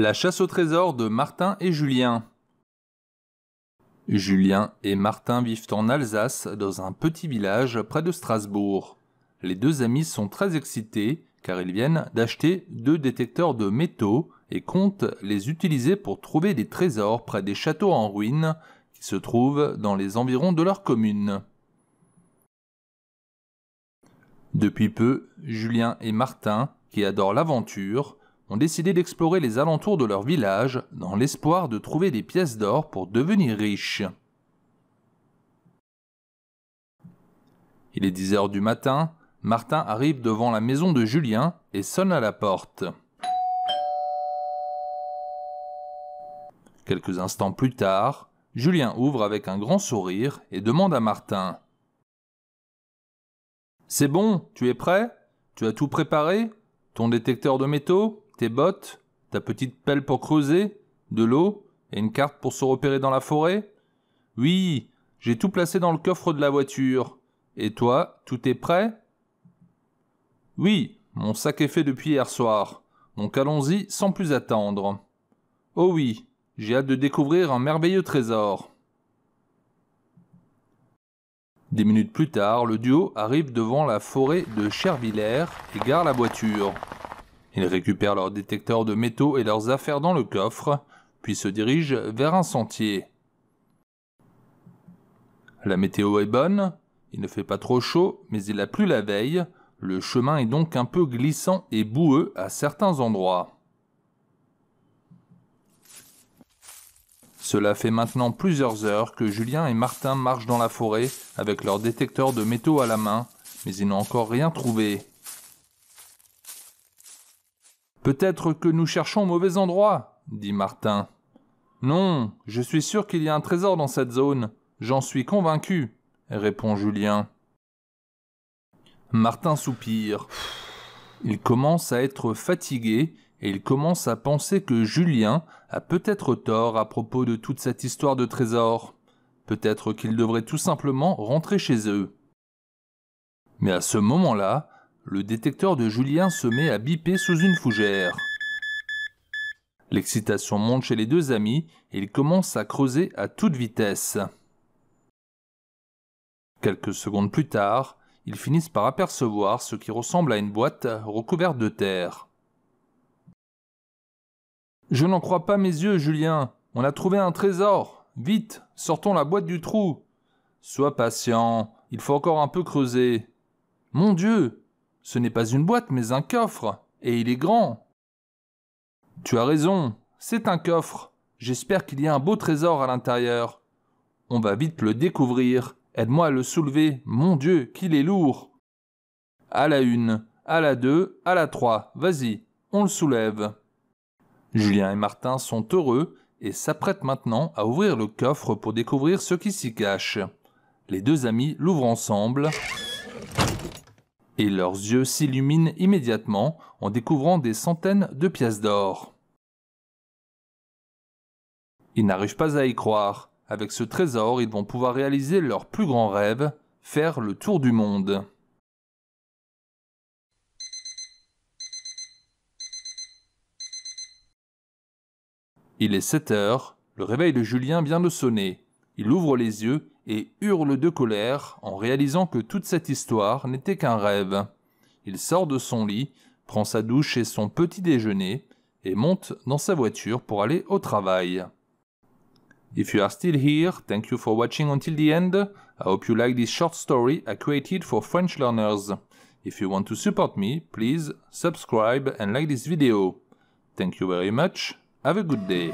La chasse au trésor de Martin et Julien. Julien et Martin vivent en Alsace, dans un petit village près de Strasbourg. Les deux amis sont très excités car ils viennent d'acheter deux détecteurs de métaux et comptent les utiliser pour trouver des trésors près des châteaux en ruine qui se trouvent dans les environs de leur commune. Depuis peu, Julien et Martin, qui adorent l'aventure, ont décidé d'explorer les alentours de leur village dans l'espoir de trouver des pièces d'or pour devenir riches. Il est 10 heures du matin, Martin arrive devant la maison de Julien et sonne à la porte. Quelques instants plus tard, Julien ouvre avec un grand sourire et demande à Martin C'est bon, tu es prêt Tu as tout préparé Ton détecteur de métaux tes bottes, ta petite pelle pour creuser, de l'eau et une carte pour se repérer dans la forêt Oui, j'ai tout placé dans le coffre de la voiture. Et toi, tout est prêt Oui, mon sac est fait depuis hier soir, donc allons-y sans plus attendre. Oh oui, j'ai hâte de découvrir un merveilleux trésor. Des minutes plus tard, le duo arrive devant la forêt de Chervillers et gare la voiture. Ils récupèrent leurs détecteurs de métaux et leurs affaires dans le coffre, puis se dirigent vers un sentier. La météo est bonne, il ne fait pas trop chaud, mais il a plu la veille, le chemin est donc un peu glissant et boueux à certains endroits. Cela fait maintenant plusieurs heures que Julien et Martin marchent dans la forêt avec leurs détecteurs de métaux à la main, mais ils n'ont encore rien trouvé. Peut-être que nous cherchons au mauvais endroit, dit Martin. Non, je suis sûr qu'il y a un trésor dans cette zone, j'en suis convaincu, répond Julien. Martin soupire. Il commence à être fatigué et il commence à penser que Julien a peut-être tort à propos de toute cette histoire de trésor. Peut-être qu'il devrait tout simplement rentrer chez eux. Mais à ce moment-là, le détecteur de Julien se met à biper sous une fougère. L'excitation monte chez les deux amis et ils commencent à creuser à toute vitesse. Quelques secondes plus tard, ils finissent par apercevoir ce qui ressemble à une boîte recouverte de terre. Je n'en crois pas mes yeux, Julien. On a trouvé un trésor. Vite, sortons la boîte du trou. Sois patient, il faut encore un peu creuser. Mon Dieu, ce n'est pas une boîte, mais un coffre, et il est grand. Tu as raison, c'est un coffre. J'espère qu'il y a un beau trésor à l'intérieur. On va vite le découvrir. Aide-moi à le soulever. Mon Dieu, qu'il est lourd. À la une, à la deux, à la trois. Vas-y, on le soulève. Julien et Martin sont heureux et s'apprêtent maintenant à ouvrir le coffre pour découvrir ce qui s'y cache. Les deux amis l'ouvrent ensemble et leurs yeux s'illuminent immédiatement en découvrant des centaines de pièces d'or. Ils n'arrivent pas à y croire. Avec ce trésor, ils vont pouvoir réaliser leur plus grand rêve, faire le tour du monde. Il est 7 heures, le réveil de Julien vient de sonner il ouvre les yeux et hurle de colère en réalisant que toute cette histoire n'était qu'un rêve. Il sort de son lit, prend sa douche et son petit déjeuner, et monte dans sa voiture pour aller au travail. If you are still here, thank you for watching until the end. I hope you like this short story I created for French learners. If you want to support me, please subscribe and like this video. Thank you very much. Have a good day.